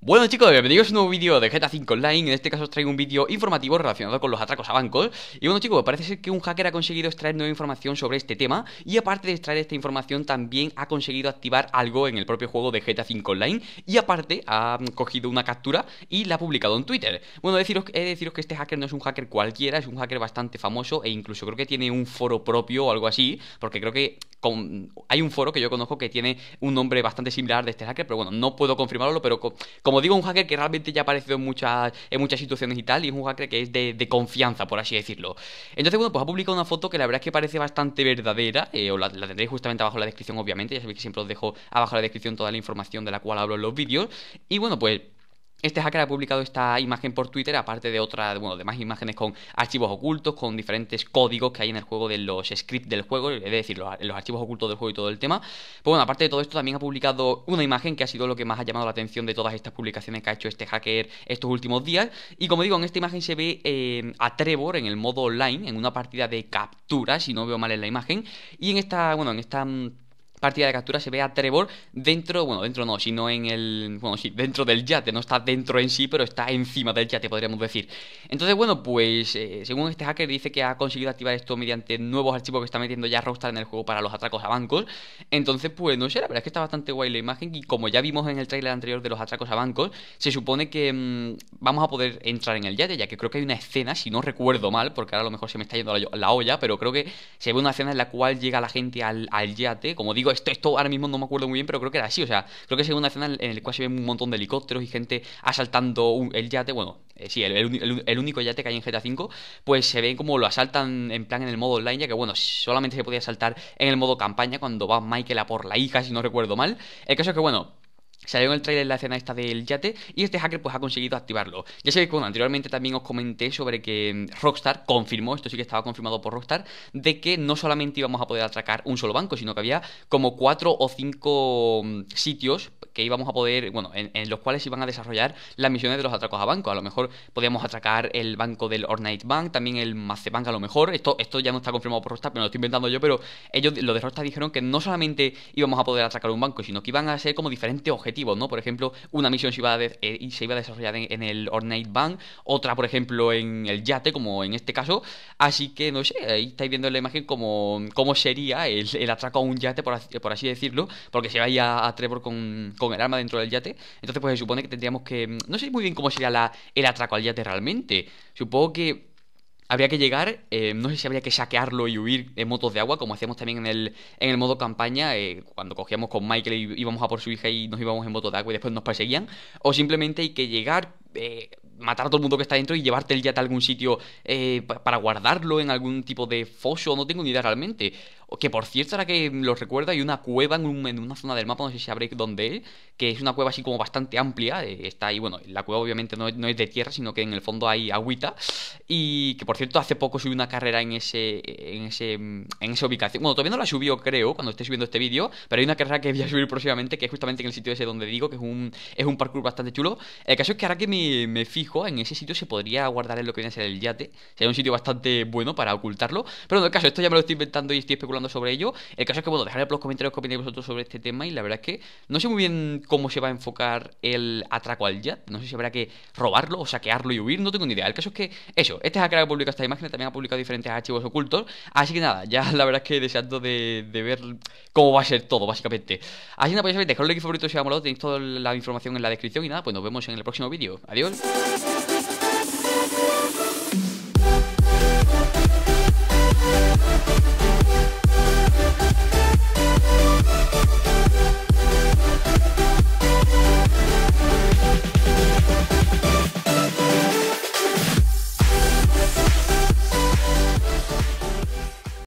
Bueno chicos, bienvenidos a un nuevo vídeo de GTA 5 Online En este caso os traigo un vídeo informativo relacionado con los atracos a bancos Y bueno chicos, parece ser que un hacker ha conseguido extraer nueva información sobre este tema Y aparte de extraer esta información también ha conseguido activar algo en el propio juego de GTA 5 Online Y aparte ha mm, cogido una captura y la ha publicado en Twitter Bueno, deciros, he de deciros que este hacker no es un hacker cualquiera Es un hacker bastante famoso e incluso creo que tiene un foro propio o algo así Porque creo que hay un foro que yo conozco que tiene un nombre bastante similar de este hacker, pero bueno, no puedo confirmarlo, pero como digo, un hacker que realmente ya ha aparecido en muchas, en muchas situaciones y tal, y es un hacker que es de, confianza, por así decirlo. Entonces, bueno, pues ha publicado una foto que la verdad es que parece bastante verdadera, eh, la, la, tendréis justamente abajo en la descripción, obviamente, ya sabéis que siempre os dejo abajo en la descripción toda la información de la cual hablo en los vídeos, y bueno, pues... Este hacker ha publicado esta imagen por Twitter, aparte de otras, bueno, más imágenes con archivos ocultos, con diferentes códigos que hay en el juego de los scripts del juego, es decir, los, archivos ocultos del juego y todo el tema. Pues bueno, aparte de todo esto, también ha publicado una imagen que ha sido lo que más ha llamado la atención de todas estas publicaciones que ha hecho este hacker estos últimos días. Y como digo, en esta imagen se ve eh, a Trevor en el modo online, en una partida de captura, si no veo mal en la imagen. Y en esta, bueno, en esta mm, partida de captura se ve a Trevor dentro, bueno, dentro no, sino en el, bueno, sí, dentro del yate, no está dentro en sí, pero está encima del yate, podríamos decir. Entonces, bueno, pues eh, según este hacker dice que ha conseguido activar esto mediante nuevos archivos que está metiendo ya Rockstar en el juego para los atracos a bancos. Entonces, pues no sé, la verdad es que está bastante guay la imagen y como ya vimos en el trailer anterior de los atracos a bancos, se supone que mm, vamos a poder entrar en el yate, ya que creo que hay una escena, si no recuerdo mal, porque ahora a lo mejor se me está yendo la, olla, pero creo que se ve una escena en la cual llega la gente al, al yate, como digo, esto, esto ahora mismo no me acuerdo muy bien, pero creo que era así. O sea, creo que es una escena en la cual se ve un montón de helicópteros y gente asaltando el yate. Bueno, eh, sí, el, el, único yate que hay en GTA V, pues se ve como lo asaltan en plan en el modo online, ya que bueno, solamente se podía asaltar en el modo campaña cuando va Michael a por la hija, si no recuerdo mal. El caso es que bueno Salió en el trailer la escena esta del yate y este hacker pues ha conseguido activarlo. Ya sé que anteriormente también os comenté sobre que mm, Rockstar confirmó, esto sí que estaba confirmado por Rockstar, de que no solamente íbamos a poder atracar un solo banco, sino que había como cuatro o cinco mm, sitios que íbamos a poder, bueno, en, los cuales iban a desarrollar las misiones de los atracos a banco. A lo mejor podíamos atracar el banco del Ornate Bank, también el Bank a lo mejor. Esto, esto ya no está confirmado por Rockstar, pero lo estoy inventando yo, pero ellos, los de Rockstar, dijeron que no solamente íbamos a poder atracar un banco, sino que iban a ser como diferentes objetivos, ¿no? Por ejemplo, una misión se iba a, eh, se iba a desarrollar en, el Ornate Bank, otra, por ejemplo, en el yate, como en este caso. Así que, no sé, ahí estáis viendo la imagen como cómo sería el, atraco a un yate, por, así decirlo, porque se vaya a Trevor con con el arma dentro del yate. Entonces, pues se supone que tendríamos que. Mm, no sé muy bien cómo sería la, el atraco al yate realmente. Supongo que habría que llegar, eh, no sé si habría que saquearlo y huir en motos de agua, como hacíamos también en el, en el modo campaña, eh, cuando cogíamos con Michael y íbamos a por su hija y nos íbamos en moto de agua y después nos perseguían, o simplemente hay que llegar, eh, matar a todo el mundo que está dentro y llevarte el yate a algún sitio para guardarlo en algún tipo de foso, no tengo ni idea realmente. Que por cierto, ahora que lo recuerdo, hay una cueva en, una zona del mapa, no sé si sabréis dónde es, que es una cueva así como bastante amplia. Eh, está ahí, bueno, la cueva obviamente no, es de tierra, sino que en el fondo hay agüita. Y que por cierto, hace poco subí una carrera en ese. en ese. en esa ubicación. Bueno, todavía no la subió, creo, cuando esté subiendo este vídeo, pero hay una carrera que voy a subir próximamente, que es justamente en el sitio ese donde digo, que es un, es un parkour bastante chulo. El caso es que ahora que me, fijo, en ese sitio se podría guardar en lo que viene a ser el yate. Sería un sitio bastante bueno para ocultarlo. Pero en el caso, esto ya me lo estoy inventando y estoy especulando sobre ello. El caso es que, bueno, dejar por los comentarios que opináis vosotros sobre este tema y la verdad es que no sé muy bien cómo se va a enfocar el atraco al jet. No sé si habrá que robarlo o saquearlo y huir, no tengo ni idea. El caso es que, eso, este hacker que ha publicado esta imagen, también ha publicado diferentes archivos ocultos. Así que nada, ya la verdad es que deseando de, ver cómo va a ser todo, básicamente. Así que nada, pues ya sabéis, el like favorito si os ha molado, tenéis toda la información en la descripción y nada, pues nos vemos en el próximo vídeo. Adiós.